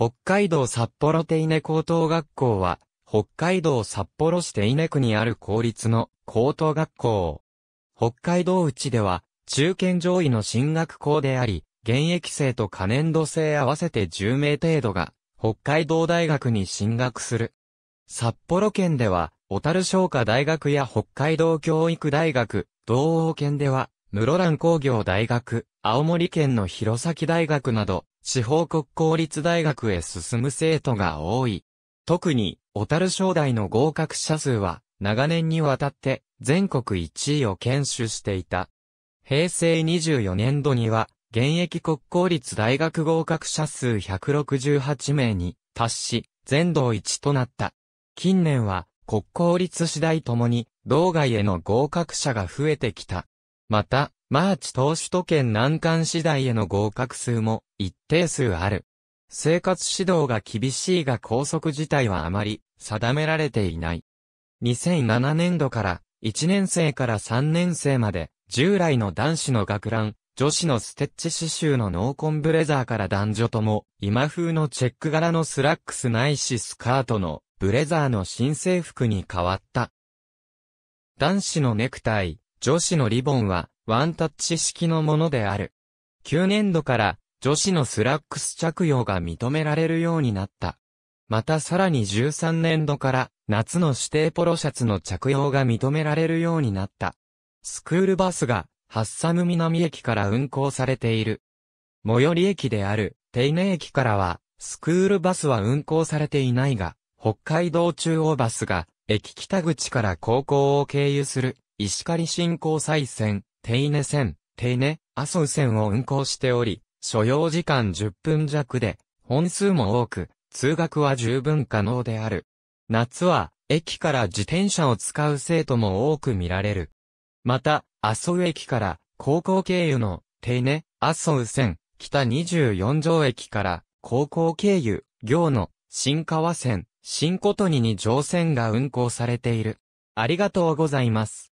北海道札幌手稲高等学校は、北海道札幌市手稲区にある公立の高等学校。北海道内では、中堅上位の進学校であり、現役生と可年度生合わせて10名程度が、北海道大学に進学する。札幌県では、小樽商科大学や北海道教育大学、道央県では、室蘭工業大学、青森県の弘前大学など、地方国公立大学へ進む生徒が多い。特に、小樽商大の合格者数は、長年にわたって、全国1位を堅守していた。平成24年度には、現役国公立大学合格者数168名に達し、全道1となった。近年は、国公立次第ともに、道外への合格者が増えてきた。また、マーチ投首都圏難関次第への合格数も、一定数ある。生活指導が厳しいが拘束自体はあまり定められていない。2007年度から1年生から3年生まで従来の男子の学ラン、女子のステッチ刺繍のノーコンブレザーから男女とも今風のチェック柄のスラックスないしスカートのブレザーの新制服に変わった。男子のネクタイ、女子のリボンはワンタッチ式のものである。9年度から女子のスラックス着用が認められるようになった。またさらに13年度から夏の指定ポロシャツの着用が認められるようになった。スクールバスがハッサム南駅から運行されている。最寄り駅であるテイネ駅からはスクールバスは運行されていないが、北海道中央バスが駅北口から高校を経由する石狩新交際線、テイネ線、テイネ、阿蘇線を運行しており、所要時間10分弱で、本数も多く、通学は十分可能である。夏は、駅から自転車を使う生徒も多く見られる。また、阿蘇駅から高校経由の手根、阿蘇線、北24条駅から高校経由、行の新川線、新琴にに乗船が運行されている。ありがとうございます。